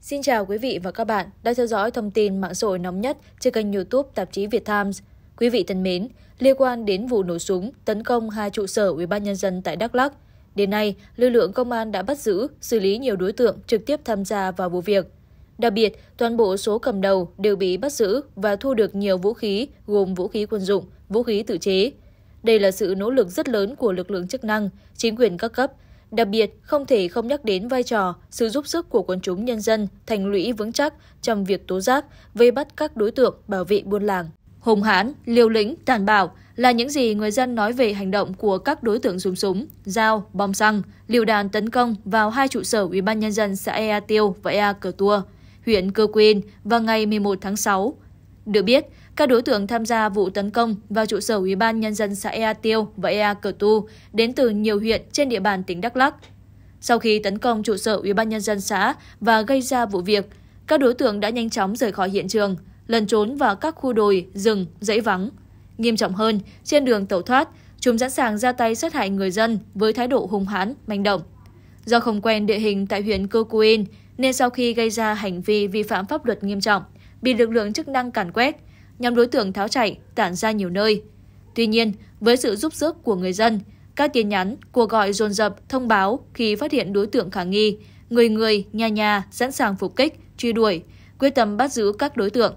Xin chào quý vị và các bạn đã theo dõi thông tin mạng xã hội nóng nhất trên kênh YouTube tạp chí Việt Times. Quý vị thân mến, liên quan đến vụ nổ súng tấn công hai trụ sở UBND tại Đắk Lắk, đến nay lực lượng công an đã bắt giữ, xử lý nhiều đối tượng trực tiếp tham gia vào vụ việc. Đặc biệt, toàn bộ số cầm đầu đều bị bắt giữ và thu được nhiều vũ khí gồm vũ khí quân dụng, vũ khí tự chế. Đây là sự nỗ lực rất lớn của lực lượng chức năng, chính quyền các cấp Đặc biệt, không thể không nhắc đến vai trò, sự giúp sức của quần chúng nhân dân thành lũy vững chắc trong việc tố giác, vây bắt các đối tượng bảo vệ buôn làng. Hùng hãn, liều lĩnh, tàn bạo là những gì người dân nói về hành động của các đối tượng dùng súng, dao, bom xăng, liều đạn tấn công vào hai trụ sở Ủy ban nhân dân xã Ea Tiêu và Ea Cờ Tua, huyện Cơ Quyên vào ngày 11 tháng 6. Được biết, các đối tượng tham gia vụ tấn công vào trụ sở Ủy ban Nhân dân xã Ea Tiêu và Ea Cờ Tu đến từ nhiều huyện trên địa bàn tỉnh Đắk Lắk. Sau khi tấn công trụ sở Ủy ban Nhân dân xã và gây ra vụ việc, các đối tượng đã nhanh chóng rời khỏi hiện trường, lần trốn vào các khu đồi, rừng, dãy vắng. Nghiêm trọng hơn, trên đường tẩu thoát, chúng sẵn sàng ra tay sát hại người dân với thái độ hung hãn, manh động. Do không quen địa hình tại huyện Cư Cuin, nên sau khi gây ra hành vi vi phạm pháp luật nghiêm trọng, bị lực lượng chức năng cản quét, nhằm đối tượng tháo chạy tản ra nhiều nơi. Tuy nhiên, với sự giúp sức của người dân, các tin nhắn, cuộc gọi dồn dập thông báo khi phát hiện đối tượng khả nghi, người người, nhà nhà sẵn sàng phục kích, truy đuổi, quyết tâm bắt giữ các đối tượng.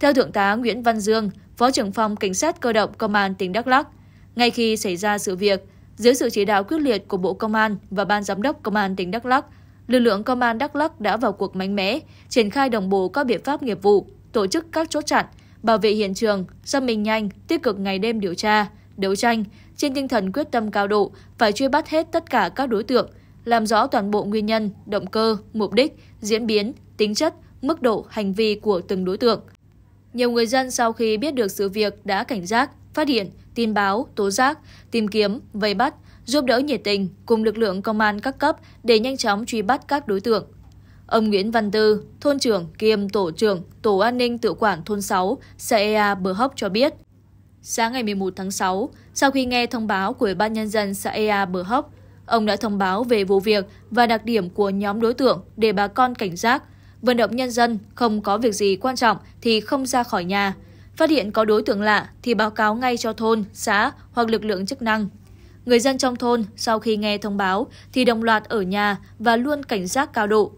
Theo Thượng tá Nguyễn Văn Dương, Phó trưởng phòng Cảnh sát cơ động Công an tỉnh Đắk Lắk, ngay khi xảy ra sự việc, dưới sự chỉ đạo quyết liệt của Bộ Công an và Ban Giám đốc Công an tỉnh Đắk Lắk, lực lượng Công an Đắk Lắk đã vào cuộc mạnh mẽ, triển khai đồng bộ các biện pháp nghiệp vụ, tổ chức các chốt chặn, bảo vệ hiện trường, xác minh nhanh, tích cực ngày đêm điều tra, đấu tranh, trên tinh thần quyết tâm cao độ phải truy bắt hết tất cả các đối tượng, làm rõ toàn bộ nguyên nhân, động cơ, mục đích, diễn biến, tính chất, mức độ hành vi của từng đối tượng. Nhiều người dân sau khi biết được sự việc đã cảnh giác, phát hiện, tin báo, tố giác, tìm kiếm, vây bắt, giúp đỡ nhiệt tình cùng lực lượng công an các cấp để nhanh chóng truy bắt các đối tượng. Ông Nguyễn Văn Tư, thôn trưởng kiêm tổ trưởng Tổ an ninh tự quản thôn 6, xã ea Bờ Hốc cho biết. Sáng ngày 11 tháng 6, sau khi nghe thông báo của ủy ban nhân dân xã Ea Bờ Hốc, ông đã thông báo về vụ việc và đặc điểm của nhóm đối tượng để bà con cảnh giác, vận động nhân dân không có việc gì quan trọng thì không ra khỏi nhà. Phát hiện có đối tượng lạ thì báo cáo ngay cho thôn, xã hoặc lực lượng chức năng. Người dân trong thôn sau khi nghe thông báo thì đồng loạt ở nhà và luôn cảnh giác cao độ,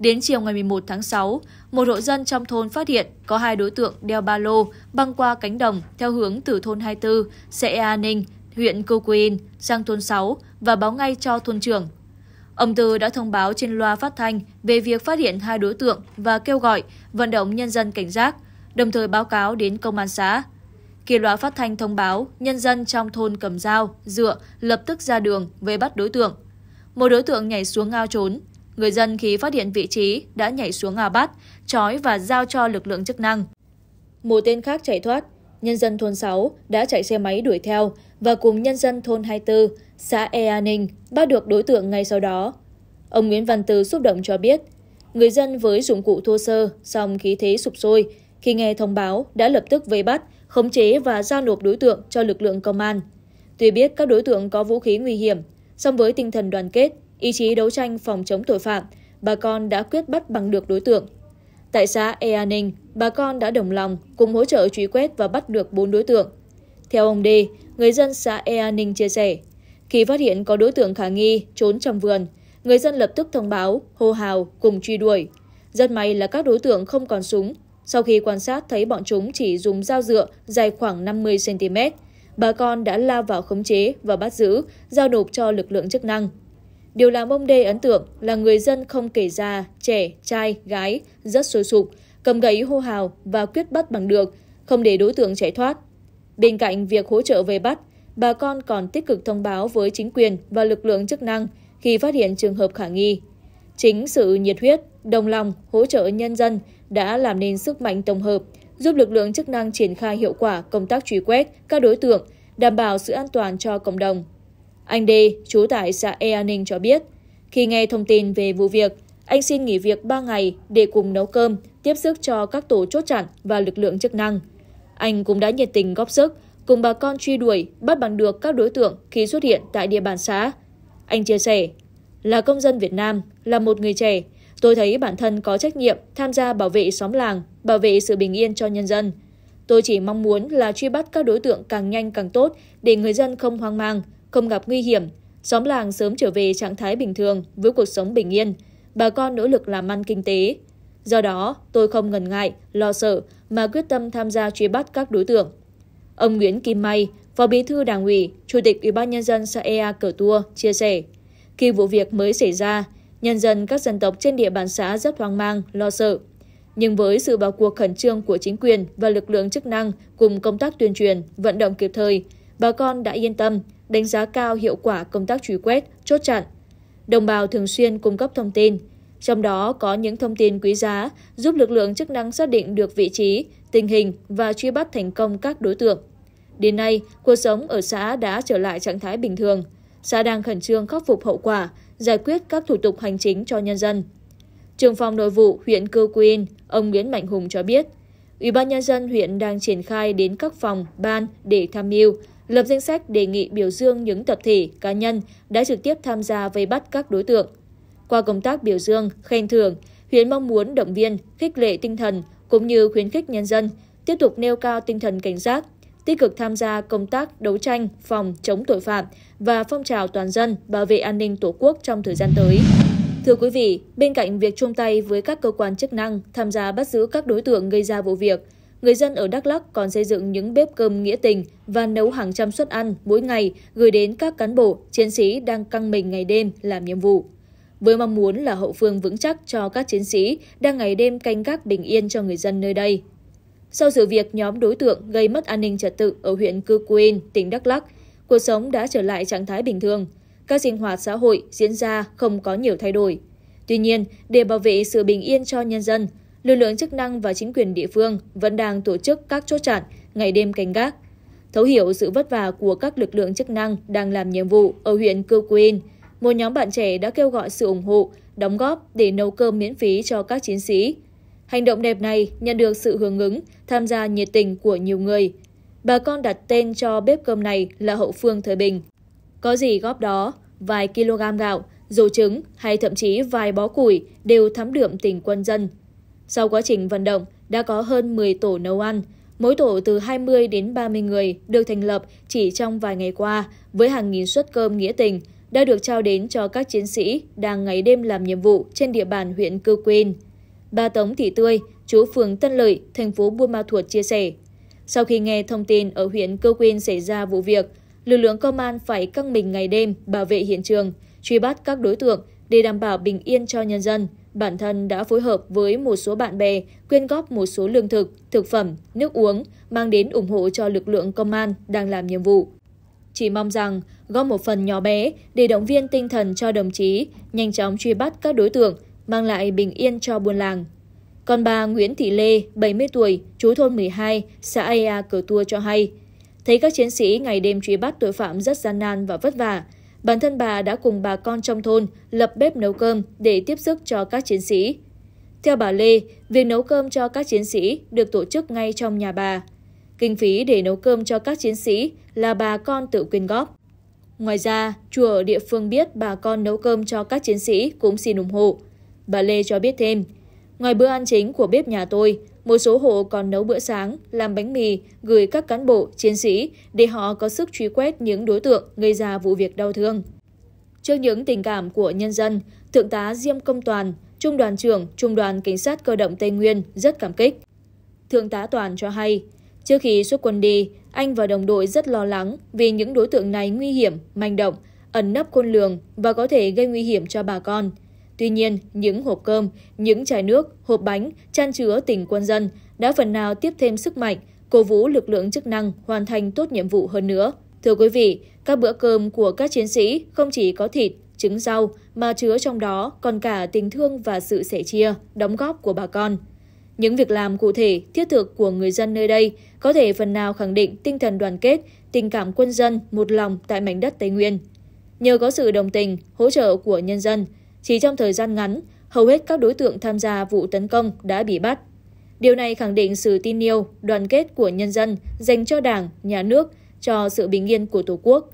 Đến chiều ngày 11 tháng 6, một hộ dân trong thôn phát hiện có hai đối tượng đeo ba lô băng qua cánh đồng theo hướng từ thôn 24, xã An Ninh, huyện Cô Quyên sang thôn 6 và báo ngay cho thôn trưởng. Ông Tư đã thông báo trên loa phát thanh về việc phát hiện hai đối tượng và kêu gọi vận động nhân dân cảnh giác, đồng thời báo cáo đến công an xã. Kỳ loa phát thanh thông báo nhân dân trong thôn cầm dao, dựa lập tức ra đường về bắt đối tượng. Một đối tượng nhảy xuống ngao trốn, Người dân khi phát hiện vị trí đã nhảy xuống ngà bắt, trói và giao cho lực lượng chức năng. Một tên khác chạy thoát, nhân dân thôn 6 đã chạy xe máy đuổi theo và cùng nhân dân thôn 24, xã ea An Ninh bắt được đối tượng ngay sau đó. Ông Nguyễn Văn Tư xúc động cho biết, người dân với dụng cụ thô sơ, song khí thế sụp sôi, khi nghe thông báo đã lập tức vây bắt, khống chế và giao nộp đối tượng cho lực lượng công an. Tuy biết các đối tượng có vũ khí nguy hiểm, song với tinh thần đoàn kết, ý chí đấu tranh phòng chống tội phạm, bà con đã quyết bắt bằng được đối tượng. Tại xã Ea Ninh, bà con đã đồng lòng cùng hỗ trợ truy quét và bắt được 4 đối tượng. Theo ông Đê, người dân xã Ea Ninh chia sẻ, khi phát hiện có đối tượng khả nghi trốn trong vườn, người dân lập tức thông báo, hô hào cùng truy đuổi. Rất may là các đối tượng không còn súng. Sau khi quan sát thấy bọn chúng chỉ dùng dao dựa dài khoảng 50 cm, bà con đã lao vào khống chế và bắt giữ, giao nộp cho lực lượng chức năng. Điều làm ông Đê ấn tượng là người dân không kể già, trẻ, trai, gái, rất sôi sục, cầm gậy hô hào và quyết bắt bằng được, không để đối tượng chạy thoát. Bên cạnh việc hỗ trợ về bắt, bà con còn tích cực thông báo với chính quyền và lực lượng chức năng khi phát hiện trường hợp khả nghi. Chính sự nhiệt huyết, đồng lòng, hỗ trợ nhân dân đã làm nên sức mạnh tổng hợp, giúp lực lượng chức năng triển khai hiệu quả công tác truy quét các đối tượng, đảm bảo sự an toàn cho cộng đồng. Anh Đê, chú tại xã Ea Ninh cho biết, khi nghe thông tin về vụ việc, anh xin nghỉ việc 3 ngày để cùng nấu cơm, tiếp sức cho các tổ chốt chặn và lực lượng chức năng. Anh cũng đã nhiệt tình góp sức, cùng bà con truy đuổi, bắt bằng được các đối tượng khi xuất hiện tại địa bàn xã. Anh chia sẻ, là công dân Việt Nam, là một người trẻ, tôi thấy bản thân có trách nhiệm tham gia bảo vệ xóm làng, bảo vệ sự bình yên cho nhân dân. Tôi chỉ mong muốn là truy bắt các đối tượng càng nhanh càng tốt để người dân không hoang mang, không gặp nguy hiểm, xóm làng sớm trở về trạng thái bình thường với cuộc sống bình yên, bà con nỗ lực làm ăn kinh tế. Do đó, tôi không ngần ngại, lo sợ mà quyết tâm tham gia truy bắt các đối tượng. Ông Nguyễn Kim May, Phó Bí thư Đảng ủy, Chủ tịch Ủy ban nhân dân xã Ea Cờ Tua chia sẻ, khi vụ việc mới xảy ra, nhân dân các dân tộc trên địa bàn xã rất hoang mang, lo sợ. Nhưng với sự vào cuộc khẩn trương của chính quyền và lực lượng chức năng cùng công tác tuyên truyền, vận động kịp thời, bà con đã yên tâm đánh giá cao hiệu quả công tác truy quét, chốt chặn. Đồng bào thường xuyên cung cấp thông tin, trong đó có những thông tin quý giá giúp lực lượng chức năng xác định được vị trí, tình hình và truy bắt thành công các đối tượng. Đến nay, cuộc sống ở xã đã trở lại trạng thái bình thường. Xã đang khẩn trương khắc phục hậu quả, giải quyết các thủ tục hành chính cho nhân dân. Trường phòng nội vụ huyện Cư Quyên, ông Nguyễn Mạnh Hùng cho biết, Ủy ban nhân dân huyện đang triển khai đến các phòng, ban để tham mưu, lập danh sách đề nghị biểu dương những tập thể cá nhân đã trực tiếp tham gia vây bắt các đối tượng. Qua công tác biểu dương, khen thưởng, huyện mong muốn động viên, khích lệ tinh thần cũng như khuyến khích nhân dân tiếp tục nêu cao tinh thần cảnh giác, tích cực tham gia công tác đấu tranh phòng chống tội phạm và phong trào toàn dân bảo vệ an ninh Tổ quốc trong thời gian tới. Thưa quý vị, bên cạnh việc chung tay với các cơ quan chức năng tham gia bắt giữ các đối tượng gây ra vụ việc, người dân ở Đắk Lắk còn xây dựng những bếp cơm nghĩa tình và nấu hàng trăm suất ăn mỗi ngày gửi đến các cán bộ, chiến sĩ đang căng mình ngày đêm làm nhiệm vụ. Với mong muốn là hậu phương vững chắc cho các chiến sĩ đang ngày đêm canh gác bình yên cho người dân nơi đây. Sau sự việc nhóm đối tượng gây mất an ninh trật tự ở huyện Cư Quyên, tỉnh Đắk Lắk, cuộc sống đã trở lại trạng thái bình thường. Các sinh hoạt xã hội diễn ra không có nhiều thay đổi. Tuy nhiên, để bảo vệ sự bình yên cho nhân dân, lực lượng chức năng và chính quyền địa phương vẫn đang tổ chức các chốt chặn ngày đêm canh gác. Thấu hiểu sự vất vả của các lực lượng chức năng đang làm nhiệm vụ ở huyện Cư Quyên, một nhóm bạn trẻ đã kêu gọi sự ủng hộ, đóng góp để nấu cơm miễn phí cho các chiến sĩ. Hành động đẹp này nhận được sự hưởng ứng, tham gia nhiệt tình của nhiều người. Bà con đặt tên cho bếp cơm này là Hậu Phương Thời Bình. Có gì góp đó, vài kg gạo, dầu trứng hay thậm chí vài bó củi đều thắm đượm tình quân dân sau quá trình vận động, đã có hơn 10 tổ nấu ăn, mỗi tổ từ 20 đến 30 người được thành lập chỉ trong vài ngày qua với hàng nghìn suất cơm nghĩa tình đã được trao đến cho các chiến sĩ đang ngày đêm làm nhiệm vụ trên địa bàn huyện Cư Quyên. Bà Tống Thị Tươi, chú phường Tân Lợi, thành phố Buôn Ma Thuột chia sẻ, sau khi nghe thông tin ở huyện Cư Quyên xảy ra vụ việc, lực lượng công an phải căng mình ngày đêm bảo vệ hiện trường, truy bắt các đối tượng để đảm bảo bình yên cho nhân dân – bản thân đã phối hợp với một số bạn bè quyên góp một số lương thực, thực phẩm, nước uống mang đến ủng hộ cho lực lượng công an đang làm nhiệm vụ. Chỉ mong rằng góp một phần nhỏ bé để động viên tinh thần cho đồng chí, nhanh chóng truy bắt các đối tượng, mang lại bình yên cho buôn làng. Còn bà Nguyễn Thị Lê, 70 tuổi, chú thôn 12, xã Ea Cửa Tua cho hay, thấy các chiến sĩ ngày đêm truy bắt tội phạm rất gian nan và vất vả, Bản thân bà đã cùng bà con trong thôn lập bếp nấu cơm để tiếp sức cho các chiến sĩ. Theo bà Lê, việc nấu cơm cho các chiến sĩ được tổ chức ngay trong nhà bà. Kinh phí để nấu cơm cho các chiến sĩ là bà con tự quyên góp. Ngoài ra, chùa ở địa phương biết bà con nấu cơm cho các chiến sĩ cũng xin ủng hộ. Bà Lê cho biết thêm, ngoài bữa ăn chính của bếp nhà tôi, một số hộ còn nấu bữa sáng, làm bánh mì, gửi các cán bộ, chiến sĩ để họ có sức truy quét những đối tượng gây ra vụ việc đau thương. Trước những tình cảm của nhân dân, Thượng tá Diêm Công Toàn, Trung đoàn trưởng Trung đoàn Cảnh sát Cơ động Tây Nguyên rất cảm kích. Thượng tá Toàn cho hay, trước khi xuất quân đi, anh và đồng đội rất lo lắng vì những đối tượng này nguy hiểm, manh động, ẩn nấp khôn lường và có thể gây nguy hiểm cho bà con – Tuy nhiên, những hộp cơm, những chai nước, hộp bánh chăn chứa tình quân dân đã phần nào tiếp thêm sức mạnh, cổ vũ lực lượng chức năng hoàn thành tốt nhiệm vụ hơn nữa. Thưa quý vị, các bữa cơm của các chiến sĩ không chỉ có thịt, trứng rau mà chứa trong đó còn cả tình thương và sự sẻ chia, đóng góp của bà con. Những việc làm cụ thể, thiết thực của người dân nơi đây có thể phần nào khẳng định tinh thần đoàn kết, tình cảm quân dân một lòng tại mảnh đất Tây Nguyên. Nhờ có sự đồng tình, hỗ trợ của nhân dân, chỉ trong thời gian ngắn, hầu hết các đối tượng tham gia vụ tấn công đã bị bắt. Điều này khẳng định sự tin yêu, đoàn kết của nhân dân dành cho Đảng, Nhà nước, cho sự bình yên của Tổ quốc.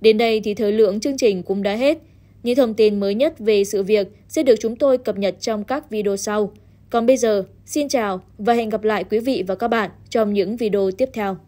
Đến đây thì thời lượng chương trình cũng đã hết. Những thông tin mới nhất về sự việc sẽ được chúng tôi cập nhật trong các video sau. Còn bây giờ, xin chào và hẹn gặp lại quý vị và các bạn trong những video tiếp theo.